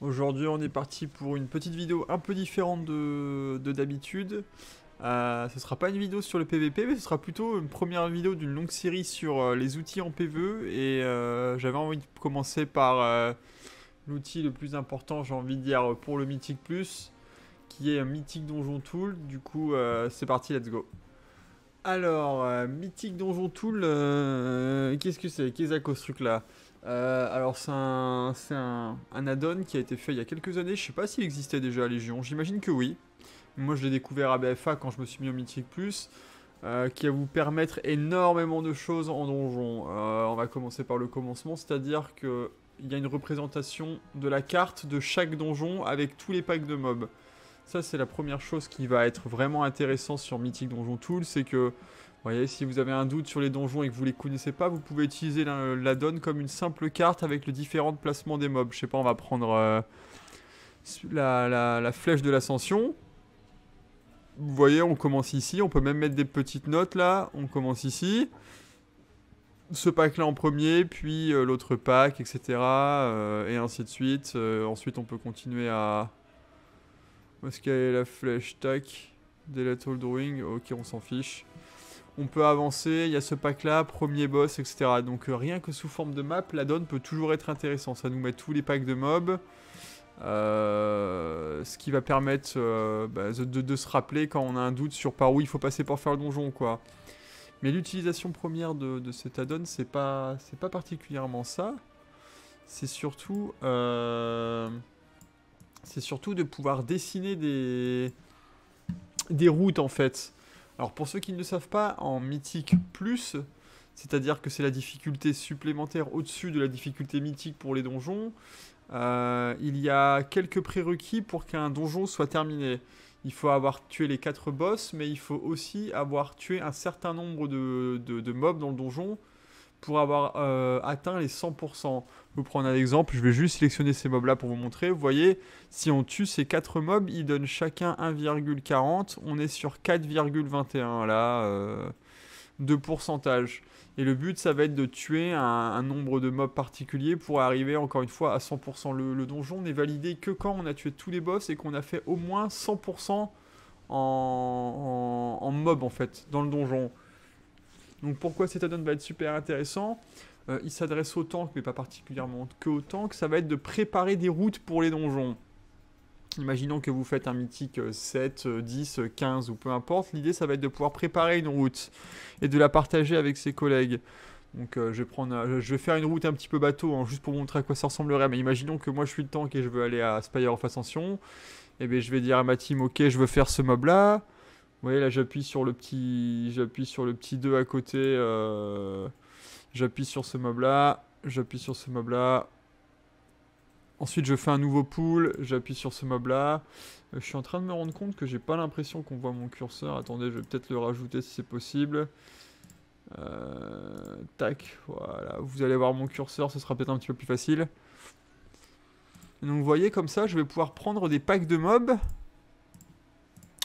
Aujourd'hui, on est parti pour une petite vidéo un peu différente de d'habitude. Euh, ce sera pas une vidéo sur le PVP, mais ce sera plutôt une première vidéo d'une longue série sur euh, les outils en PVE. Et euh, j'avais envie de commencer par l'outil le plus important, j'ai envie de dire, pour le mythique Plus, qui est un Mythic Donjon Tool. Du coup, c'est parti, let's go. Alors, Mythic Donjon Tool, qu'est-ce que c'est Qu'est-ce que ce truc-là euh, alors c'est un, add-on qui a été fait il y a quelques années, je sais pas s'il existait déjà à Légion, j'imagine que oui. Moi je l'ai découvert à BFA quand je me suis mis au Mythic Plus, euh, qui va vous permettre énormément de choses en donjon. Euh, on va commencer par le commencement, c'est-à-dire qu'il y a une représentation de la carte de chaque donjon avec tous les packs de mobs. Ça c'est la première chose qui va être vraiment intéressante sur Mythic Donjon Tool, c'est que voyez, si vous avez un doute sur les donjons et que vous les connaissez pas, vous pouvez utiliser la, donne comme une simple carte avec le différent placement des mobs. Je sais pas, on va prendre euh, la, flèche de l'ascension. Vous voyez, on commence ici. On peut même mettre des petites notes là. On commence ici ce pack-là en premier, puis euh, l'autre pack, etc. Euh, et ainsi de suite. ensuite, on peut continuer à... Où est-ce qu'elle est la flèche Tac. Delete drawing. Ok, on s'en fiche on peut avancer, il y a ce pack là, premier boss, etc. Donc euh, rien que sous forme de map, la donne peut toujours être intéressant. Ça nous met tous les packs de mobs, euh, ce qui va permettre euh, bah, de, se rappeler quand on a un doute sur par où il faut passer pour faire le donjon, quoi. Mais l'utilisation première de, cet add-on, c'est pas, pas particulièrement ça. C'est surtout, c'est surtout de pouvoir dessiner des, des routes en fait. Alors pour ceux qui ne le savent pas, en mythique plus, c'est-à-dire que c'est la difficulté supplémentaire au-dessus de la difficulté mythique pour les donjons, euh, il y a quelques prérequis pour qu'un donjon soit terminé. Il faut avoir tué les 4 boss, mais il faut aussi avoir tué un certain nombre de mobs dans le donjon pour avoir euh, atteint les 100%. Je vous prendre un exemple, je vais juste sélectionner ces mobs là pour vous montrer. Vous voyez, si on tue ces 4 mobs, ils donnent chacun 1,40. On est sur 4,21 là, euh, de pourcentage. Et le but, ça va être de tuer un, nombre de mobs particuliers pour arriver encore une fois à 100%. Le, donjon n'est validé que quand on a tué tous les boss et qu'on a fait au moins 100% en, mobs en fait, dans le donjon. Donc pourquoi cet add-on va être super intéressant euh, Il s'adresse aux tanks, mais pas particulièrement que tanks. Ça va être de préparer des routes pour les donjons. Imaginons que vous faites un mythique 7, 10, 15 ou peu importe. L'idée, ça va être de pouvoir préparer une route et de la partager avec ses collègues. Donc euh, je, vais je vais faire une route un petit peu bateau, hein, juste pour montrer à quoi ça ressemblerait. Mais imaginons que moi je suis le tank et je veux aller à Spire of Ascension. Et eh bien je vais dire à ma team, ok je veux faire ce mob là. Vous voyez là j'appuie sur le petit j'appuie sur le petit 2 à côté euh, j'appuie sur ce mob là j'appuie sur ce mob là ensuite je fais un nouveau pool, j'appuie sur ce mob là euh, je suis en train de me rendre compte que j'ai pas l'impression qu'on voit mon curseur attendez je vais peut-être le rajouter si c'est possible euh, tac voilà vous allez voir mon curseur ce sera peut-être un petit peu plus facile donc vous voyez comme ça je vais pouvoir prendre des packs de mobs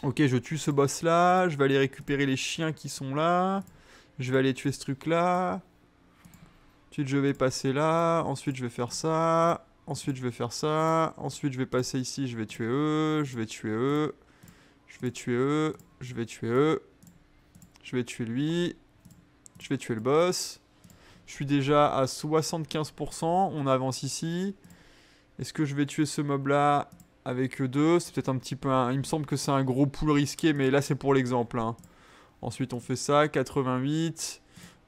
Ok, je tue ce boss là, je vais aller récupérer les chiens qui sont là, je vais aller tuer ce truc là, ensuite je vais passer là, ensuite je vais faire ça, ensuite je vais faire ça, ensuite je vais passer ici, je vais tuer eux, je vais tuer eux, je vais tuer eux, je vais tuer eux, je vais tuer lui, je vais tuer le boss, je suis déjà à 75%, on avance ici, est-ce que je vais tuer ce mob là avec eux deux. C'est peut-être un petit peu un... Il me semble que c'est un gros pool risqué, mais là c'est pour l'exemple. Hein. Ensuite on fait ça, 88.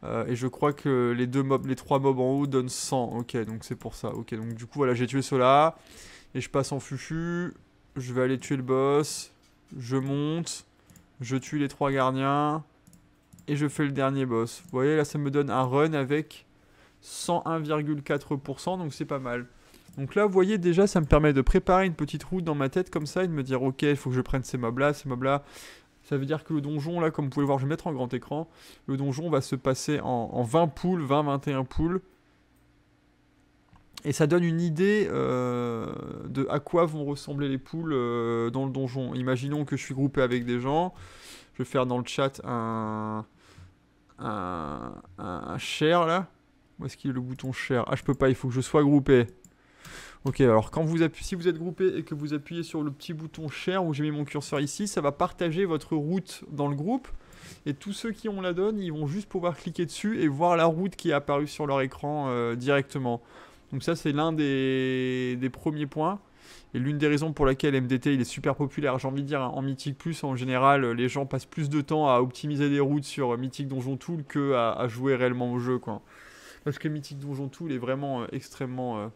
Euh, et je crois que les deux mobs, les trois mobs en haut donnent 100. Ok, donc c'est pour ça. Ok, donc du coup voilà, j'ai tué cela. Et je passe en fufu. Je vais aller tuer le boss. Je monte. Je tue les trois gardiens. Et je fais le dernier boss. Vous voyez, là ça me donne un run avec 101,4%, donc c'est pas mal. Donc là, vous voyez déjà, ça me permet de préparer une petite route dans ma tête comme ça et de me dire, ok, il faut que je prenne ces mobs-là, ces mobs-là. Ça veut dire que le donjon, là, comme vous pouvez le voir, je vais mettre en grand écran. Le donjon va se passer en, 20 poules, 20-21 poules. Et ça donne une idée euh, de à quoi vont ressembler les poules euh, dans le donjon. Imaginons que je suis groupé avec des gens. Je vais faire dans le chat un, un, share là. Où est-ce qu'il est le bouton share Ah, je peux pas, il faut que je sois groupé. Ok, alors quand vous si vous êtes groupé et que vous appuyez sur le petit bouton share où j'ai mis mon curseur ici, ça va partager votre route dans le groupe. Et tous ceux qui ont la donne, ils vont juste pouvoir cliquer dessus et voir la route qui est apparue sur leur écran euh, directement. Donc ça, c'est l'un des, premiers points. Et l'une des raisons pour laquelle MDT il est super populaire, j'ai envie de dire, hein, en Mythic Plus, en général, les gens passent plus de temps à optimiser des routes sur euh, Mythic Donjon Tool que à, jouer réellement au jeu. Quoi. Parce que Mythic Donjon Tool est vraiment euh, extrêmement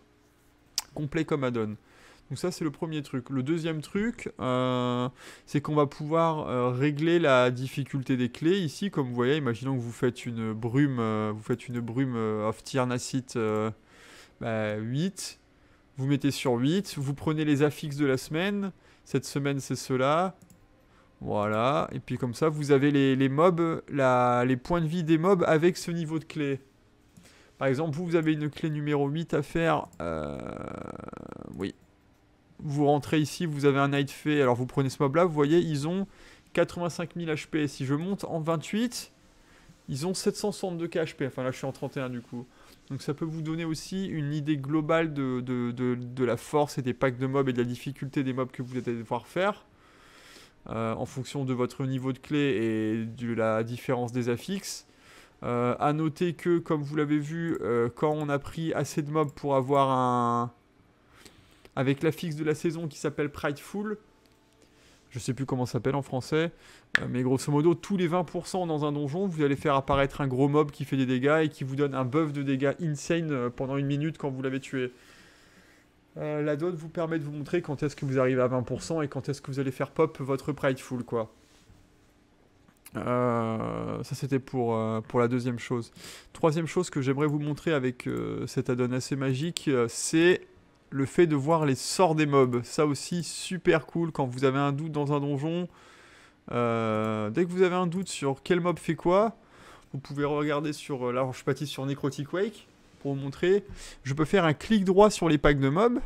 complet comme add-on. Donc ça c'est le premier truc. Le deuxième truc, euh, c'est qu'on va pouvoir euh, régler la difficulté des clés ici. Comme vous voyez, imaginons que vous faites une brume, euh, vous faites une brume of Tiernacite 8. Bah, vous mettez sur 8, vous prenez les affixes de la semaine. Cette semaine c'est cela. Voilà, et puis comme ça vous avez les, mobs, les points de vie des mobs avec ce niveau de clé. Par exemple, vous, vous avez une clé numéro 8 à faire. Euh, oui. Vous rentrez ici, vous avez un Night fait. Alors, vous prenez ce mob-là, vous voyez, ils ont 85 000 HP. Si je monte en 28, ils ont 762 KHP. Enfin, là, je suis en 31, du coup. Donc, ça peut vous donner aussi une idée globale de, la force et des packs de mobs et de la difficulté des mobs que vous allez devoir faire. Euh, en fonction de votre niveau de clé et de la différence des affixes. A euh, à noter que, comme vous l'avez vu, euh, quand on a pris assez de mobs pour avoir un... Avec la fixe de la saison qui s'appelle Prideful, je sais plus comment ça s'appelle en français, euh, mais grosso modo, tous les 20% dans un donjon, vous allez faire apparaître un gros mob qui fait des dégâts et qui vous donne un buff de dégâts insane pendant une minute quand vous l'avez tué. la dot vous permet de vous montrer quand est-ce que vous arrivez à 20% et quand est-ce que vous allez faire pop votre Prideful, quoi. Euh, ça c'était pour, euh, pour la deuxième chose. Troisième chose que j'aimerais vous montrer avec euh, cet cette add-on assez magique, c'est le fait de voir les sorts des mobs. Ça aussi super cool quand vous avez un doute dans un donjon. dès que vous avez un doute sur quel mob fait quoi, vous pouvez regarder sur, là je pâtis sur Necrotic Wake pour vous montrer. Je peux faire un clic droit sur les packs de mobs.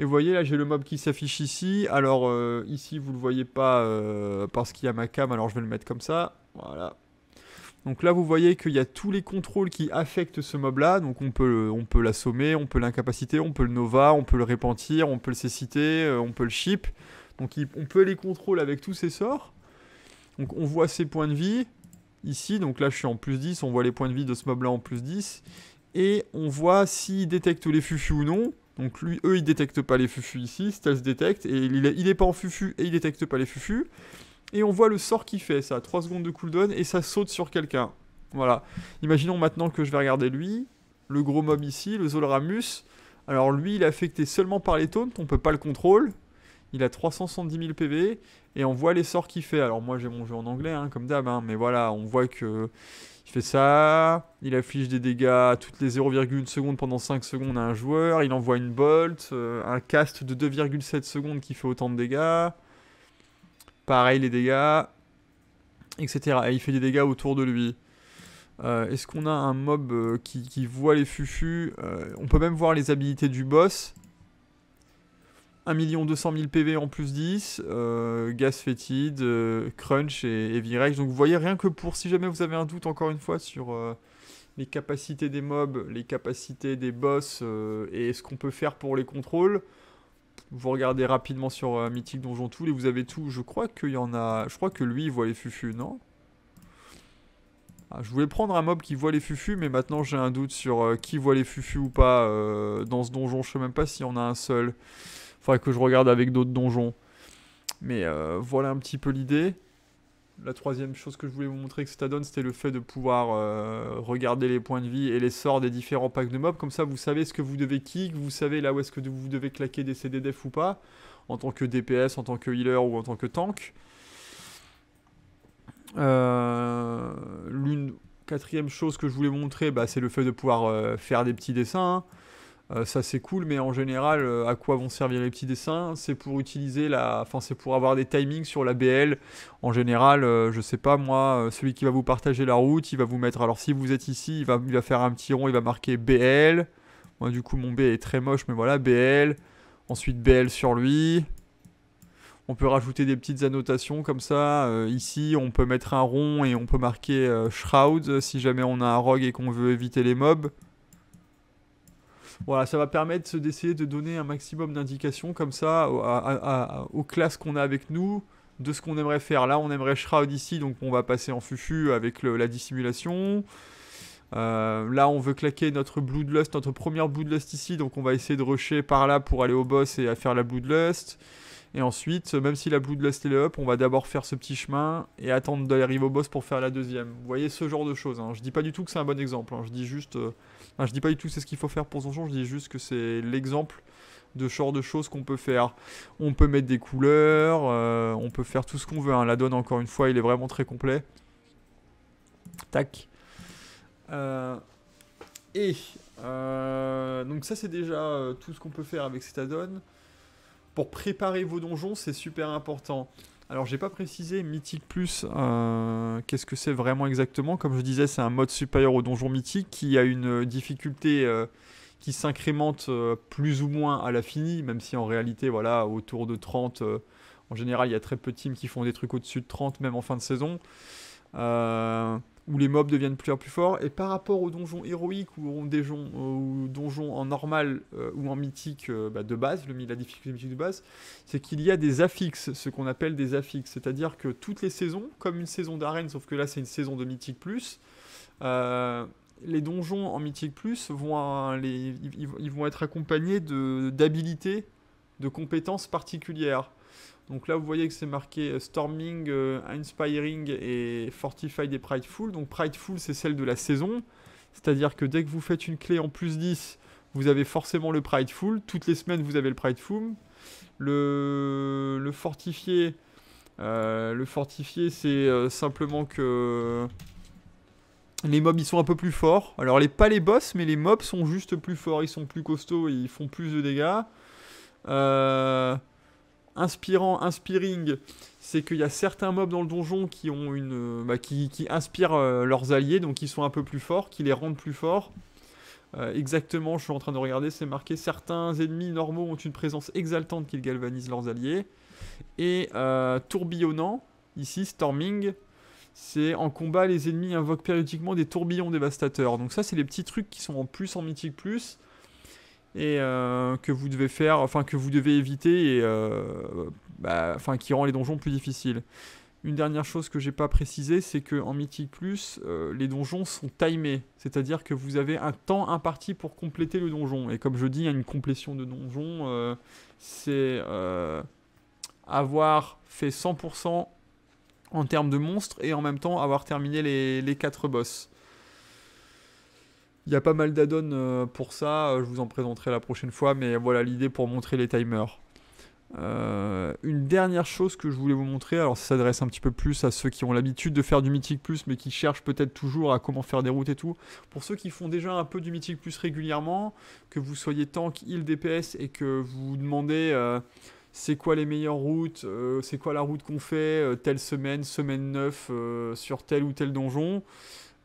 Et vous voyez là j'ai le mob qui s'affiche ici. Alors euh, ici vous ne le voyez pas euh, parce qu'il y a ma cam, alors je vais le mettre comme ça. Voilà. Donc là vous voyez qu'il y a tous les contrôles qui affectent ce mob là. Donc on peut, euh, on peut l'assommer, on peut l'incapaciter, on peut le nova, on peut le répentir, on peut le céciter, on peut le ship. Donc on peut les contrôler avec tous ses sorts. Donc on voit ses points de vie ici. Donc là je suis en plus 10, on voit les points de vie de ce mob là en plus 10. Et on voit s'il détecte les fufus ou non. Donc lui, eux, ils détectent pas les fufus ici, se détecte, et il est, pas en fufu et il détecte pas les fufus. Et on voit le sort qu'il fait, ça, 3 secondes de cooldown, et ça saute sur quelqu'un. Voilà. Imaginons maintenant que je vais regarder lui, le gros mob ici, le Zolramus. Alors lui, il est affecté seulement par les taunts, on peut pas le contrôler, Il a 370 000 PV, et on voit les sorts qu'il fait. Alors moi j'ai mon jeu en anglais, hein, comme d'hab, hein, mais voilà, on voit que il fait ça, il afflige des dégâts toutes les 0,1 secondes pendant 5 secondes à un joueur, il envoie une bolt, euh, un cast de 2,7 secondes qui fait autant de dégâts, pareil les dégâts, etc. Et il fait des dégâts autour de lui. Euh, est-ce qu'on a un mob euh, qui, voit les fufus On peut même voir les habilités du boss. 1 200 000 PV en plus 10, Gas euh, Gaz Fétide, euh, Crunch et, v Virex. Donc vous voyez, rien que pour, si jamais vous avez un doute encore une fois sur euh, les capacités des mobs, les capacités des boss et ce qu'on peut faire pour les contrôles, vous regardez rapidement sur Mythique Donjon Tool et vous avez tout. Je crois qu'il y en a... Je crois que lui, il voit les fufus, non ah, je voulais prendre un mob qui voit les fufus, mais maintenant j'ai un doute sur qui voit les fufus ou pas dans ce donjon. Je sais même pas s'il y en a un seul. Faudrait que je regarde avec d'autres donjons. Mais euh, voilà un petit peu l'idée. La troisième chose que je voulais vous montrer que ça donne, c'était le fait de pouvoir euh, regarder les points de vie et les sorts des différents packs de mobs. Comme ça, vous savez ce que vous devez kick, vous savez là où est-ce que vous devez claquer des CD def ou pas, en tant que DPS, en tant que healer ou en tant que tank. Euh, l'une quatrième chose que je voulais vous montrer, bah, c'est le fait de pouvoir faire des petits dessins. Hein. Euh, ça c'est cool, mais en général, euh, à quoi vont servir les petits dessins C'est pour utiliser la, enfin c'est pour avoir des timings sur la BL. En général, je euh, je sais pas moi, celui qui va vous partager la route, il va vous mettre. Alors si vous êtes ici, il va, il va faire un petit rond, il va marquer BL. Moi du coup mon B est très moche, mais voilà BL. Ensuite BL sur lui. On peut rajouter des petites annotations comme ça. ici, on peut mettre un rond et on peut marquer Shroud si jamais on a un rogue et qu'on veut éviter les mobs. Voilà, ça va permettre d'essayer de donner un maximum d'indications comme ça aux classes qu'on a avec nous de ce qu'on aimerait faire. Là, on aimerait Shroud ici, donc on va passer en fufu avec la dissimulation. Euh, là, on veut claquer notre Bloodlust, notre première Bloodlust ici, donc on va essayer de rusher par là pour aller au boss et à faire la Bloodlust. Et ensuite, même si la Bloodlust est up, on va d'abord faire ce petit chemin et attendre d'arriver au boss pour faire la deuxième. Vous voyez ce genre de choses. Hein. Je dis pas du tout que c'est un bon exemple. Hein. Je dis juste, euh, je dis pas du tout c'est ce qu'il faut faire pour son champ, Je dis juste que c'est l'exemple de genre de choses qu'on peut faire. On peut mettre des couleurs, euh, on peut faire tout ce qu'on veut. Hein. La donne encore une fois, il est vraiment très complet. Tac. Euh, et donc ça c'est déjà tout ce qu'on peut faire avec cet add-on. Pour préparer vos donjons, c'est super important. Alors j'ai pas précisé Mythique Plus, euh, qu'est-ce que c'est vraiment exactement. Comme je disais, c'est un mode supérieur au donjon mythique qui a une difficulté euh, qui s'incrémente euh, plus ou moins à la finie, même si en réalité, voilà, autour de 30, en général, il y a très peu de teams qui font des trucs au-dessus de 30, même en fin de saison où les mobs deviennent plus plus forts. Et par rapport aux donjons héroïques ou aux donjons euh, en normal euh, ou en mythique euh, bah, de base, le, la difficulté mythique de base, c'est qu'il y a des affixes, ce qu'on appelle des affixes. C'est-à-dire que toutes les saisons, comme une saison d'arène, sauf que là c'est une saison de mythique plus, les donjons en mythique plus vont, ils, vont être accompagnés d'habilités, de compétences particulières. Donc là, vous voyez que c'est marqué euh, Storming, euh, Inspiring et Fortified et Prideful. Donc Prideful, c'est celle de la saison. C'est-à-dire que dès que vous faites une clé en plus 10, vous avez forcément le Prideful. Toutes les semaines, vous avez le Prideful. Le, le Fortifié, euh, le c'est simplement que les mobs, ils sont un peu plus forts. Alors, les, pas les boss, mais les mobs sont juste plus forts. Ils sont plus costauds, ils font plus de dégâts. Euh inspirant, inspiring, c'est qu'il y a certains mobs dans le donjon qui ont une, euh, bah, qui, inspirent euh, leurs alliés, donc qui sont un peu plus forts, qui les rendent plus forts. Euh, exactement, je suis en train de regarder, c'est marqué certains ennemis normaux ont une présence exaltante qu'ils galvanisent leurs alliés. Et tourbillonnant, ici, storming, c'est en combat les ennemis invoquent périodiquement des tourbillons dévastateurs. Donc ça, c'est les petits trucs qui sont en plus en mythique plus et euh, que vous devez faire, enfin que vous devez éviter et euh, bah, qui rend les donjons plus difficiles. Une dernière chose que j'ai pas précisé, c'est que en mythique Plus, euh, les donjons sont timés, c'est-à-dire que vous avez un temps imparti pour compléter le donjon. Et comme je dis, une complétion de donjon, c'est avoir fait 100% en termes de monstres et en même temps avoir terminé les, les 4 boss. Il y a pas mal d'addons euh, pour ça, euh, je vous en présenterai la prochaine fois, mais voilà l'idée pour montrer les timers. Euh, une dernière chose que je voulais vous montrer, alors ça s'adresse un petit peu plus à ceux qui ont l'habitude de faire du Mythic Plus mais qui cherchent peut-être toujours à comment faire des routes et tout. Pour ceux qui font déjà un peu du Mythic Plus régulièrement, que vous soyez tank, heal, DPS et que vous vous demandez c'est quoi les meilleures routes, c'est quoi la route qu'on fait telle semaine, semaine 9 sur tel ou tel donjon,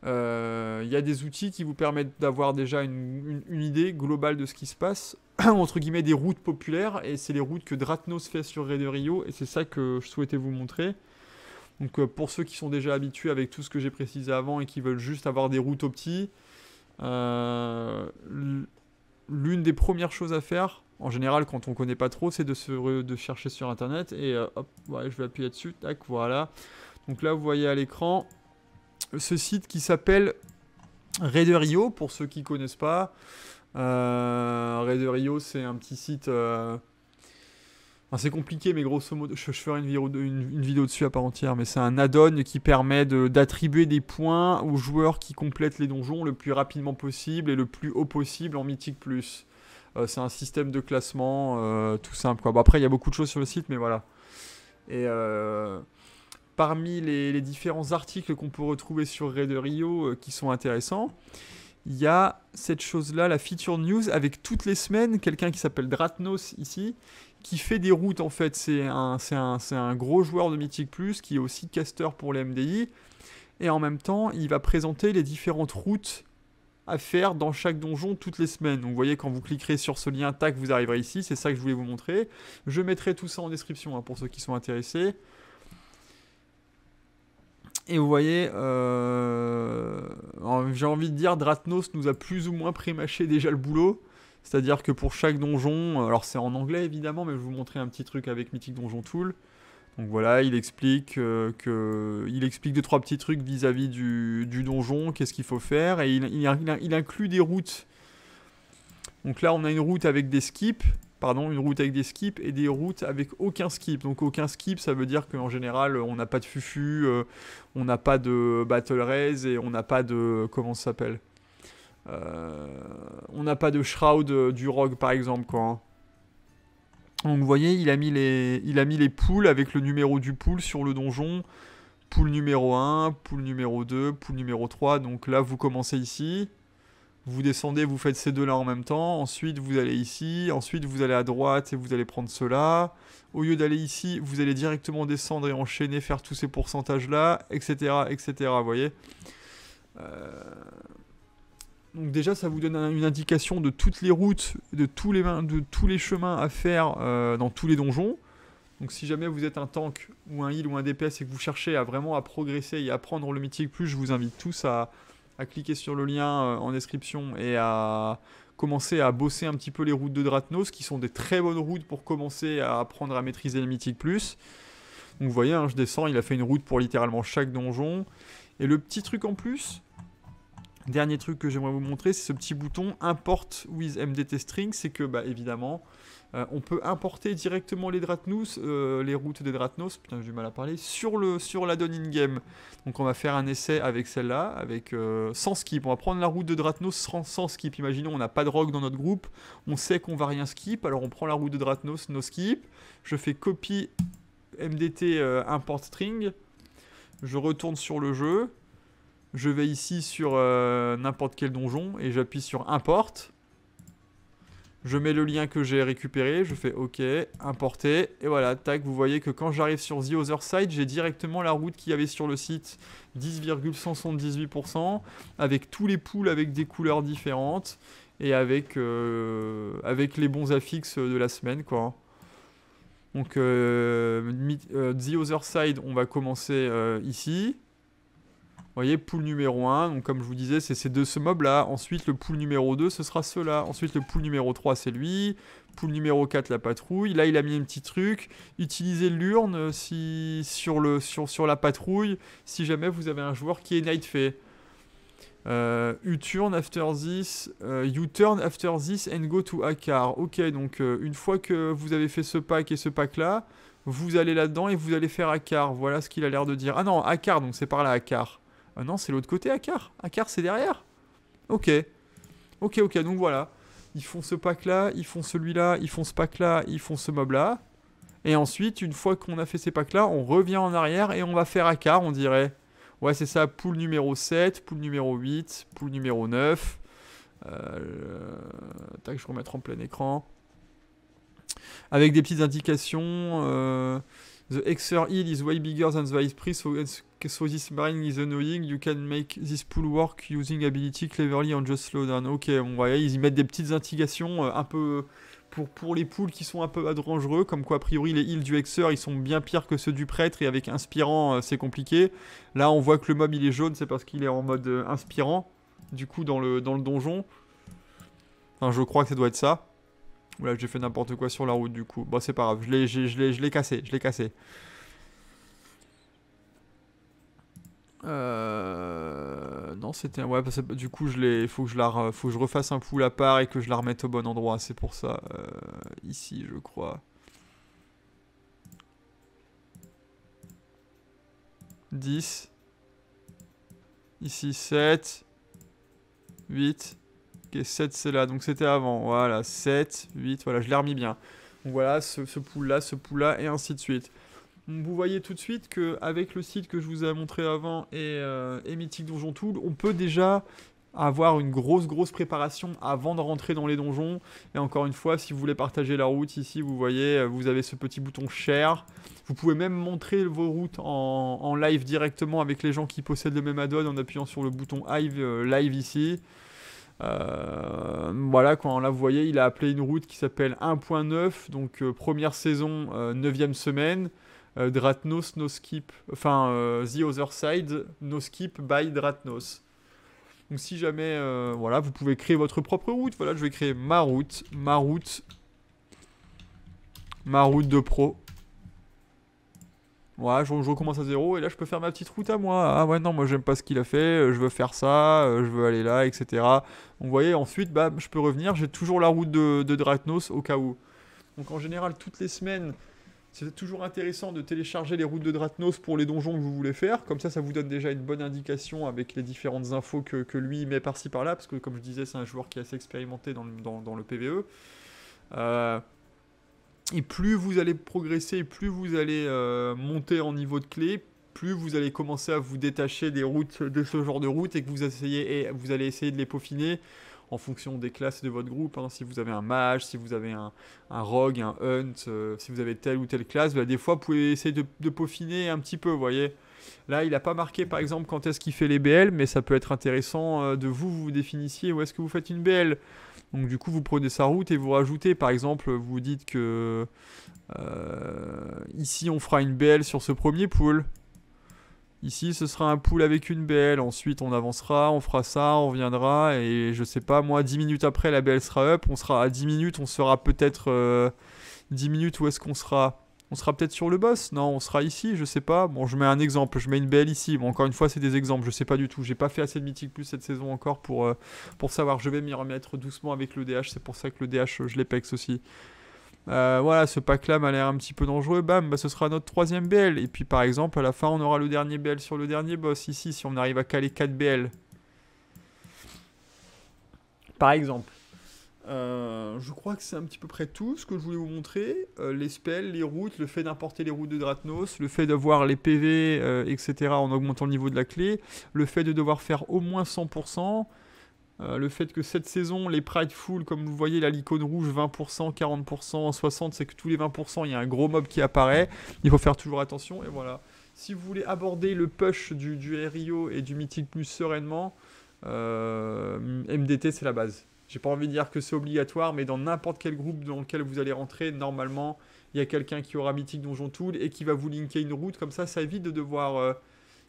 il euh, y a des outils qui vous permettent d'avoir déjà une, idée globale de ce qui se passe, entre guillemets des routes populaires, et c'est les routes que Dratnos fait sur Red Rio, et c'est ça que je souhaitais vous montrer. Donc euh, pour ceux qui sont déjà habitués avec tout ce que j'ai précisé avant et qui veulent juste avoir des routes optiques, euh, l'une des premières choses à faire, en général quand on connaît pas trop, c'est de, se de chercher sur internet et hop, je vais appuyer dessus, tac, voilà. Donc là vous voyez à l'écran, ce site qui s'appelle Raider.io, pour ceux qui ne connaissent pas. Euh, Raider.io, c'est un petit site... Euh, c'est compliqué, mais grosso modo, je, ferai une vidéo, dessus à part entière, mais c'est un add-on qui permet d'attribuer des points aux joueurs qui complètent les donjons le plus rapidement possible et le plus haut possible en Mythique+. Euh, c'est un système de classement tout simple. après, il y a beaucoup de choses sur le site, mais voilà. Et parmi les, différents articles qu'on peut retrouver sur Ray de Rio euh, qui sont intéressants, il y a cette chose-là, la feature news, avec toutes les semaines, quelqu'un qui s'appelle Dratnos ici, qui fait des routes en fait. C'est un, un, gros joueur de Mythic Plus qui est aussi caster pour les MDI. Et en même temps, il va présenter les différentes routes à faire dans chaque donjon toutes les semaines. Donc vous voyez, quand vous cliquerez sur ce lien, tac, vous arriverez ici. C'est ça que je voulais vous montrer. Je mettrai tout ça en description hein, pour ceux qui sont intéressés. Et vous voyez, euh, j'ai envie de dire, Dratnos nous a plus ou moins prémâché déjà le boulot. C'est-à-dire que pour chaque donjon, alors c'est en anglais évidemment, mais je vais vous montrer un petit truc avec Mythic Donjon Tool. Donc voilà, il explique euh, que il explique deux trois petits trucs vis-à-vis du, donjon, qu'est-ce qu'il faut faire, et il, inclut des routes. Donc là, on a une route avec des skips pardon, une route avec des skips et des routes avec aucun skip. Donc aucun skip, ça veut dire qu'en général, on n'a pas de fufu, euh, on n'a pas de battle raise et on n'a pas de... comment ça s'appelle euh, On n'a pas de shroud euh, du rogue, par exemple, quoi. Hein. Donc vous voyez, il a mis les, il a mis les poules avec le numéro du pool sur le donjon. Pool numéro 1, pool numéro 2, pool numéro 3. Donc là, vous commencez ici vous descendez, vous faites ces deux-là en même temps, ensuite vous allez ici, ensuite vous allez à droite et vous allez prendre cela. Au lieu d'aller ici, vous allez directement descendre et enchaîner, faire tous ces pourcentages-là, etc., etc., voyez euh, Donc déjà, ça vous donne une indication de toutes les routes, de tous les, de tous les chemins à faire euh, dans tous les donjons. Donc si jamais vous êtes un tank ou un heal ou un DPS et que vous cherchez à vraiment à progresser et à prendre le mythique plus, je vous invite tous à, à cliquer sur le lien euh, en description et à commencer à bosser un petit peu les routes de Dratnos, qui sont des très bonnes routes pour commencer à apprendre à maîtriser le Mythique Plus. Donc vous voyez, hein, je descends, il a fait une route pour littéralement chaque donjon. Et le petit truc en plus, dernier truc que j'aimerais vous montrer, c'est ce petit bouton Import with MDT String, c'est que, bah, évidemment, euh, on peut importer directement les euh, les routes des Dratnos, putain j'ai du mal à parler, sur, le, sur la donne in-game. Donc on va faire un essai avec celle-là, avec euh, sans skip. On va prendre la route de Dratnos sans, skip. Imaginons on n'a pas de rogue dans notre groupe, on sait qu'on va rien skip, alors on prend la route de Dratnos, no skip. Je fais copy, MDT import string. Je retourne sur le jeu. Je vais ici sur n'importe quel donjon et j'appuie sur import. Je mets le lien que j'ai récupéré, je fais OK, importer, et voilà, tac, vous voyez que quand j'arrive sur The Other Side, j'ai directement la route qu'il y avait sur le site, 10,178%, avec tous les pools avec des couleurs différentes, et avec, euh, avec les bons affixes de la semaine, quoi. Donc, euh, euh, The Other Side, on va commencer ici voyez, pool numéro 1, donc comme je vous disais, c'est ces deux ce mob-là. Ensuite, le pool numéro 2, ce sera ceux-là. Ensuite, le pool numéro 3, c'est lui. Pool numéro 4, la patrouille. Là, il a mis un petit truc. Utilisez l'urne euh, si, sur, le, sur, sur la patrouille si jamais vous avez un joueur qui est Night Fae. Euh, you turn after this, you euh, turn after this and go to Akar. Ok, donc une fois que vous avez fait ce pack et ce pack là, vous allez là-dedans et vous allez faire Akar. Voilà ce qu'il a l'air de dire. Ah non, Akar, donc c'est par là Akar. Ah non, c'est l'autre côté, Akar. car, c'est derrière. Ok. Ok, ok, donc voilà. Ils font ce pack-là, ils font celui-là, ils font ce pack-là, ils font ce mob-là. Et ensuite, une fois qu'on a fait ces packs-là, on revient en arrière et on va faire Akar, on dirait. Ouais, c'est ça, poule numéro 7, poule numéro 8, poule numéro 9. Euh, tac, je vais remettre en plein écran avec des petites indications. Euh, the Exer Hill is way bigger than the Ice Priest, so, this marine is annoying. You can make this pool work using ability cleverly and just slow down. Ok, on va ils y mettent des petites indications euh, un peu. Pour, pour les poules qui sont un peu dangereux, comme quoi a priori les heals du Hexer ils sont bien pires que ceux du prêtre et avec inspirant euh, c'est compliqué. Là on voit que le mob il est jaune, c'est parce qu'il est en mode inspirant, du coup dans le, dans le donjon. Enfin, je crois que ça doit être ça. Oula, j'ai fait n'importe quoi sur la route du coup. Bon, c'est pas grave, je l'ai, cassé, je l'ai cassé. Euh, non, c'était... Ouais, du coup, je l'ai... Faut, que je la... je refasse un pool à part et que je la remette au bon endroit. C'est pour ça. Euh, ici, je crois. 10. Ici, 7. 8. 7 c'est là, donc c'était avant. Voilà, 7, 8, voilà, je l'ai remis bien. voilà, ce, ce là, ce pool là, et ainsi de suite. vous voyez tout de suite qu'avec le site que je vous ai montré avant et, euh, Mythic Donjon Tool, on peut déjà avoir une grosse grosse préparation avant de rentrer dans les donjons. Et encore une fois, si vous voulez partager la route ici, vous voyez, euh, vous avez ce petit bouton share. Vous pouvez même montrer vos routes en, live directement avec les gens qui possèdent le même add-on en appuyant sur le bouton live, euh, live ici. Euh, voilà, quand là vous voyez, il a appelé une route qui s'appelle 1.9, donc euh, première saison, 9ème euh, semaine. Dratnos, no skip, enfin The Other Side, no skip by Dratnos. Donc si jamais, voilà, vous pouvez créer votre propre route. Voilà, je vais créer ma route, ma route, ma route de pro je, recommence à zéro et là, je peux faire ma petite route à moi. Ah ouais, non, moi, j'aime pas ce qu'il a fait, euh, je veux faire ça, euh, je veux aller là, etc. Donc, vous voyez, ensuite, bah, je peux revenir. J'ai toujours la route de, de Dratnos au cas où. Donc, en général, toutes les semaines, c'est toujours intéressant de télécharger les routes de Dratnos pour les donjons que vous voulez faire. Comme ça, ça vous donne déjà une bonne indication avec les différentes infos que, lui met par-ci par-là. Parce que, comme je disais, c'est un joueur qui est assez expérimenté dans le, dans le PVE. Euh, et plus vous allez progresser, plus vous allez euh, monter en niveau de clé, plus vous allez commencer à vous détacher des routes de ce genre de route et que vous, essayez, vous allez essayer de les peaufiner en fonction des classes de votre groupe. Hein. Si vous avez un mage, si vous avez un, rogue, un hunt, euh, si vous avez telle ou telle classe, bah, des fois vous pouvez essayer de, peaufiner un petit peu, voyez. Là, il n'a pas marqué par exemple quand est-ce qu'il fait les BL, mais ça peut être intéressant euh, de vous, vous définissiez où est-ce que vous faites une BL. Donc du coup, vous prenez sa route et vous rajoutez, par exemple, vous dites que euh, ici on fera une BL sur ce premier pool. Ici, ce sera un pool avec une BL. Ensuite, on avancera, on fera ça, on reviendra. Et je sais pas, moi, 10 minutes après, la BL sera up. On sera à 10 minutes, on sera peut-être euh, dix 10 minutes où est-ce qu'on sera on sera peut-être sur le boss. Non, on sera ici, je sais pas. Bon, je mets un exemple, je mets une BL ici. Bon, encore une fois, c'est des exemples, je sais pas du tout. J'ai pas fait assez de Mythic Plus cette saison encore pour, euh, pour savoir. Je vais m'y remettre doucement avec le DH, c'est pour ça que le DH, euh, je l'épexe aussi. Euh, voilà, ce pack-là m'a l'air un petit peu dangereux. Bam, bah, ce sera notre troisième BL. Et puis, par exemple, à la fin, on aura le dernier BL sur le dernier boss. Ici, si on arrive à caler 4 BL. Par exemple. Euh, je crois que c'est un petit peu près tout ce que je voulais vous montrer. Euh, les spells, les routes, le fait d'importer les routes de Dratnos, le fait d'avoir les PV, etc. Euh, en augmentant le niveau de la clé, le fait de devoir faire au moins 100%, le fait que cette saison, les Prideful, comme vous voyez la l'icône rouge, 20%, 40%, 60%, c'est que tous les 20%, il y a un gros mob qui apparaît. Il faut faire toujours attention, et voilà. Si vous voulez aborder le push du, du RIO et du Mythic Plus sereinement, MDT, c'est la base j'ai pas envie de dire que c'est obligatoire, mais dans n'importe quel groupe dans lequel vous allez rentrer, normalement, il y a quelqu'un qui aura Mythic Donjon Tool et qui va vous linker une route. Comme ça, ça évite de devoir euh,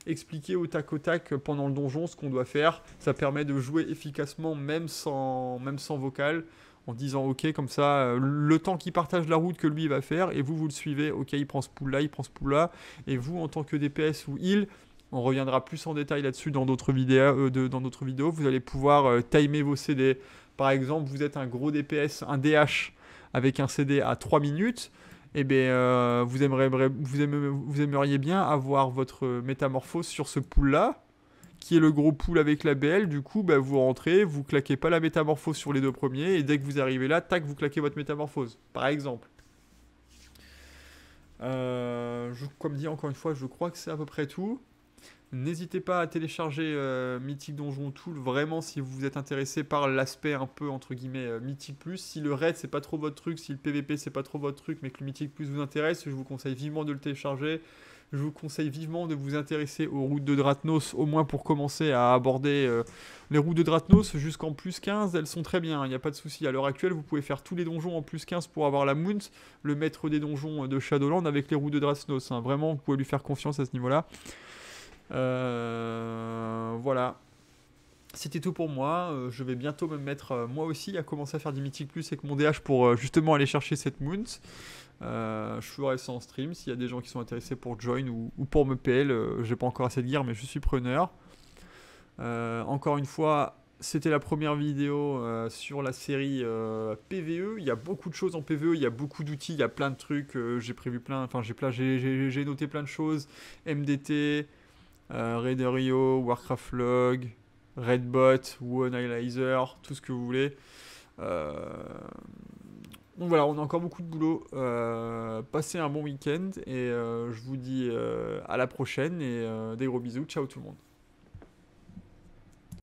expliquer au tac au tac pendant le donjon ce qu'on doit faire. Ça permet de jouer efficacement, même sans, même sans vocal, en disant OK, comme ça, euh, le temps qu'il partage la route que lui va faire, et vous, vous le suivez. OK, il prend ce pool là, il prend ce pool là. Et vous, en tant que DPS ou heal, on reviendra plus en détail là-dessus dans d'autres vidéos, euh, dans d'autres vidéos. Vous allez pouvoir timer vos CD par exemple, vous êtes un gros DPS, un DH avec un CD à 3 minutes, et eh bien, euh, vous, aimeriez, bien avoir votre métamorphose sur ce pool-là, qui est le gros pool avec la BL. Du coup, ben, vous rentrez, vous claquez pas la métamorphose sur les deux premiers, et dès que vous arrivez là, tac, vous claquez votre métamorphose, par exemple. Euh, comme dit encore une fois, je crois que c'est à peu près tout. N'hésitez pas à télécharger euh, Mythic Donjon Tool vraiment si vous vous êtes intéressé par l'aspect un peu entre guillemets euh, Mythic Plus. Si le raid c'est pas trop votre truc, si le PVP c'est pas trop votre truc, mais que le Mythic Plus vous intéresse, je vous conseille vivement de le télécharger. Je vous conseille vivement de vous intéresser aux routes de Dratnos, au moins pour commencer à aborder euh, les routes de Dratnos jusqu'en plus 15. Elles sont très bien, il hein, n'y a pas de souci. À l'heure actuelle, vous pouvez faire tous les donjons en plus 15 pour avoir la Mount, le maître des donjons de Shadowland avec les routes de Dratnos. Hein. Vraiment, vous pouvez lui faire confiance à ce niveau-là. Euh, voilà. C'était tout pour moi. Euh, je vais bientôt me mettre euh, moi aussi à commencer à faire du Mythic Plus avec mon DH pour justement aller chercher cette Moons. je ferai ça en stream. S'il y a des gens qui sont intéressés pour join ou, pour me PL, j'ai pas encore assez de gear, mais je suis preneur. encore une fois, c'était la première vidéo sur la série PVE. Il y a beaucoup de choses en PVE, il y a beaucoup d'outils, il y a plein de trucs. j'ai prévu plein, enfin j'ai noté plein de choses. MDT, euh, Raiderio, Warcraft Log, Redbot, ou Analyzer, tout ce que vous voulez. Euh, donc voilà, on a encore beaucoup de boulot. Euh, passez un bon week-end et je vous dis à la prochaine et des gros bisous. Ciao tout le monde.